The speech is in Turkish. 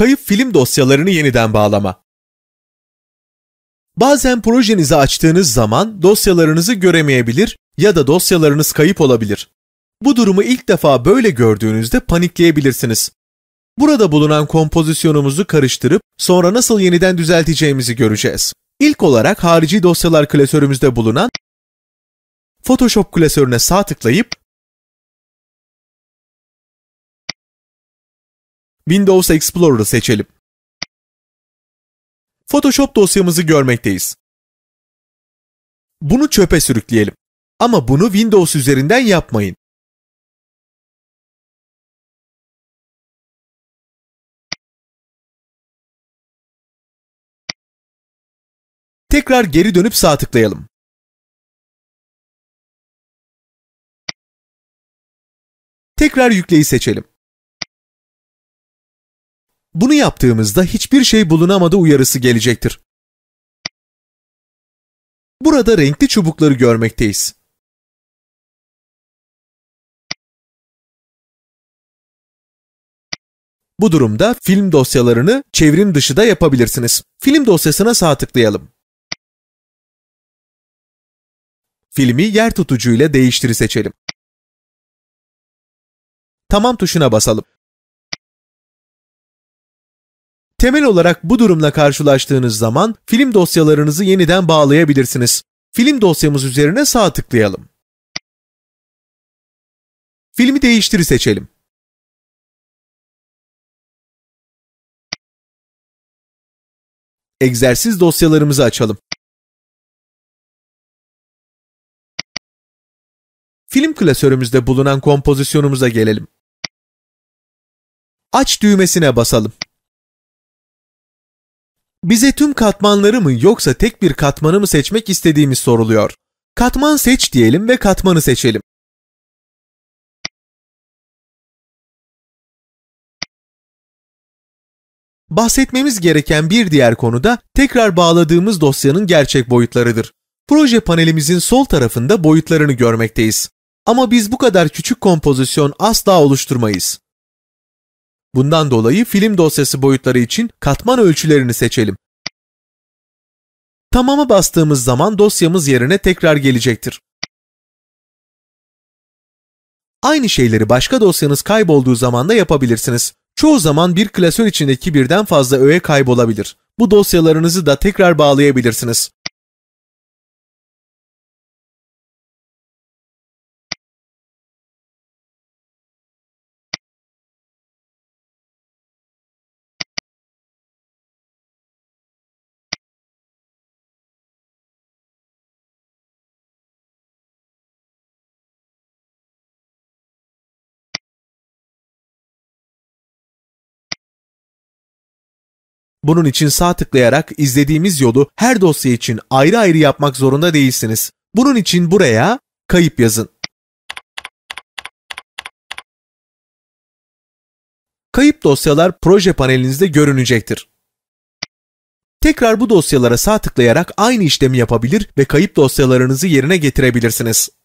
kayıp film dosyalarını yeniden bağlama. Bazen projenizi açtığınız zaman dosyalarınızı göremeyebilir ya da dosyalarınız kayıp olabilir. Bu durumu ilk defa böyle gördüğünüzde panikleyebilirsiniz. Burada bulunan kompozisyonumuzu karıştırıp sonra nasıl yeniden düzelteceğimizi göreceğiz. İlk olarak harici dosyalar klasörümüzde bulunan Photoshop klasörüne sağ tıklayıp Windows Explorer'ı seçelim. Photoshop dosyamızı görmekteyiz. Bunu çöpe sürükleyelim. Ama bunu Windows üzerinden yapmayın. Tekrar geri dönüp sağ tıklayalım. Tekrar yükleyi seçelim. Bunu yaptığımızda hiçbir şey bulunamadı uyarısı gelecektir. Burada renkli çubukları görmekteyiz. Bu durumda film dosyalarını çevrim dışı da yapabilirsiniz. Film dosyasına sağ tıklayalım. Filmi yer tutucuyla ile değiştiri seçelim. Tamam tuşuna basalım. Temel olarak bu durumla karşılaştığınız zaman film dosyalarınızı yeniden bağlayabilirsiniz. Film dosyamız üzerine sağ tıklayalım. Filmi değiştir seçelim. Egzersiz dosyalarımızı açalım. Film klasörümüzde bulunan kompozisyonumuza gelelim. Aç düğmesine basalım. Bize tüm katmanları mı yoksa tek bir katmanı mı seçmek istediğimiz soruluyor. Katman seç diyelim ve katmanı seçelim. Bahsetmemiz gereken bir diğer konu da tekrar bağladığımız dosyanın gerçek boyutlarıdır. Proje panelimizin sol tarafında boyutlarını görmekteyiz. Ama biz bu kadar küçük kompozisyon asla oluşturmayız. Bundan dolayı film dosyası boyutları için katman ölçülerini seçelim. Tamamı bastığımız zaman dosyamız yerine tekrar gelecektir. Aynı şeyleri başka dosyanız kaybolduğu zaman da yapabilirsiniz. Çoğu zaman bir klasör içindeki birden fazla öğe kaybolabilir. Bu dosyalarınızı da tekrar bağlayabilirsiniz. Bunun için sağ tıklayarak izlediğimiz yolu her dosya için ayrı ayrı yapmak zorunda değilsiniz. Bunun için buraya kayıp yazın. Kayıp dosyalar proje panelinizde görünecektir. Tekrar bu dosyalara sağ tıklayarak aynı işlemi yapabilir ve kayıp dosyalarınızı yerine getirebilirsiniz.